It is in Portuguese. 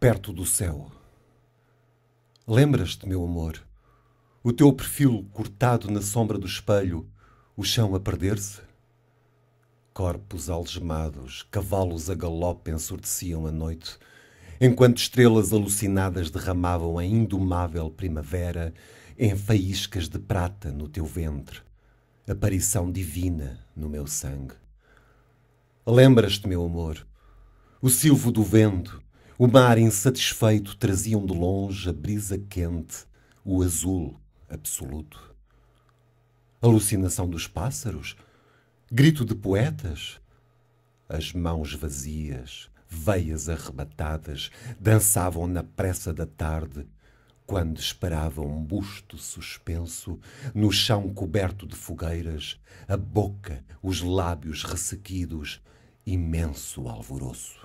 perto do céu. Lembras-te, meu amor, o teu perfil cortado na sombra do espelho, o chão a perder-se? Corpos algemados, cavalos a galope ensurdeciam a noite, enquanto estrelas alucinadas derramavam a indomável primavera em faíscas de prata no teu ventre, aparição divina no meu sangue. Lembras-te, meu amor, o silvo do vento, o mar insatisfeito traziam de longe a brisa quente, o azul absoluto. Alucinação dos pássaros, grito de poetas, as mãos vazias, veias arrebatadas, dançavam na pressa da tarde, quando esperava um busto suspenso, no chão coberto de fogueiras, a boca, os lábios ressequidos, imenso alvoroço.